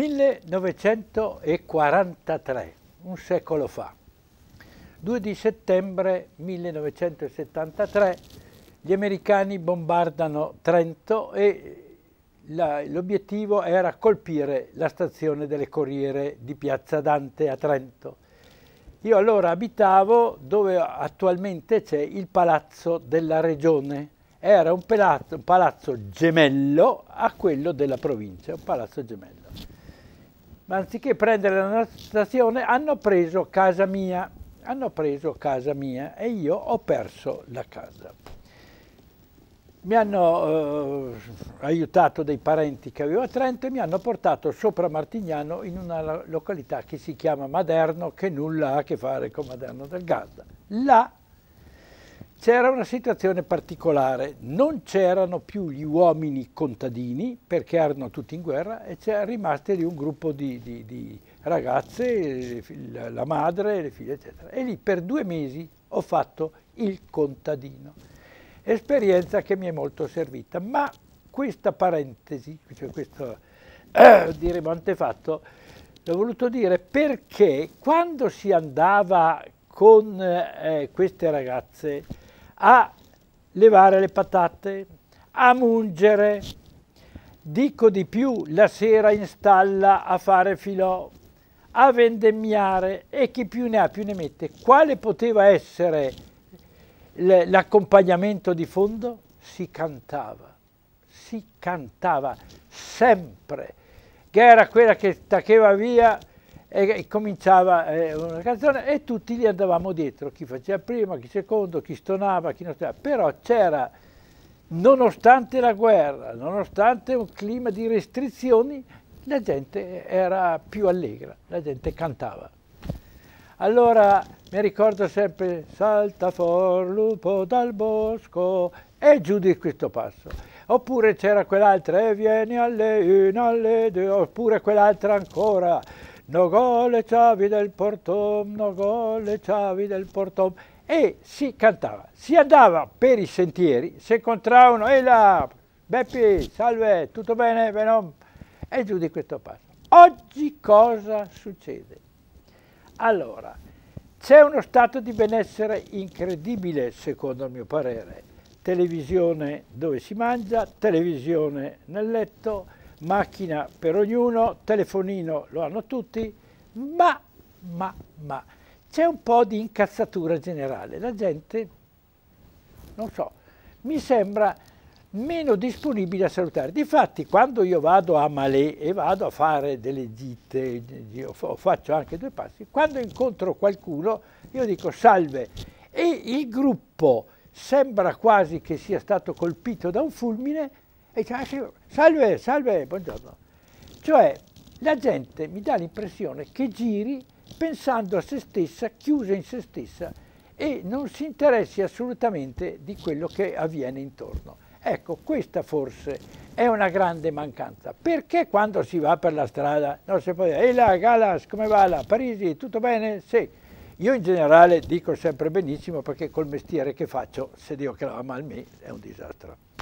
1943, un secolo fa, 2 di settembre 1973, gli americani bombardano Trento e l'obiettivo era colpire la stazione delle Corriere di Piazza Dante a Trento. Io allora abitavo dove attualmente c'è il Palazzo della Regione, era un palazzo, un palazzo gemello a quello della provincia, un palazzo gemello ma anziché prendere la stazione hanno preso casa mia, hanno preso casa mia e io ho perso la casa. Mi hanno eh, aiutato dei parenti che avevo a Trento e mi hanno portato sopra Martignano in una località che si chiama Maderno, che nulla ha a che fare con Maderno del Garda. Là c'era una situazione particolare, non c'erano più gli uomini contadini perché erano tutti in guerra e c'era rimasto lì un gruppo di, di, di ragazze, la madre, le figlie eccetera. E lì per due mesi ho fatto il contadino, esperienza che mi è molto servita, ma questa parentesi, cioè questo eh, diremo antefatto, l'ho voluto dire perché quando si andava con eh, queste ragazze a levare le patate, a mungere, dico di più, la sera in stalla a fare filò, a vendemmiare e chi più ne ha più ne mette. Quale poteva essere l'accompagnamento di fondo? Si cantava, si cantava sempre, che era quella che taccheva via e, cominciava eh, una canzone e tutti gli andavamo dietro, chi faceva prima, chi secondo, chi stonava, chi non stonava, però c'era, nonostante la guerra, nonostante un clima di restrizioni, la gente era più allegra, la gente cantava. Allora mi ricordo sempre, salta for lupo dal bosco e giù di questo passo. Oppure c'era quell'altra, e vieni alle una, alle due, oppure quell'altra ancora, no gol le chiavi del portom, no gol le chiavi del portom. E si cantava, si andava per i sentieri, si incontravano, e là, Beppi, salve, tutto bene, Venom? E giù di questo passo. Oggi cosa succede? Allora, c'è uno stato di benessere incredibile, secondo il mio parere. Televisione dove si mangia, televisione nel letto, macchina per ognuno, telefonino lo hanno tutti, ma, ma, ma, c'è un po' di incazzatura generale. La gente, non so, mi sembra meno disponibile a salutare. Difatti, quando io vado a Malé e vado a fare delle gite, o faccio anche due passi, quando incontro qualcuno, io dico salve. E il gruppo sembra quasi che sia stato colpito da un fulmine, e dice, ah, salve, salve, buongiorno. Cioè, la gente mi dà l'impressione che giri pensando a se stessa, chiusa in se stessa, e non si interessi assolutamente di quello che avviene intorno. Ecco, questa forse è una grande mancanza. Perché quando si va per la strada non si può dire «Ehi là, Galas, come va la Parigi, tutto bene?» Sì. Io in generale dico sempre benissimo perché col mestiere che faccio, se Dio che la mal me, è un disastro.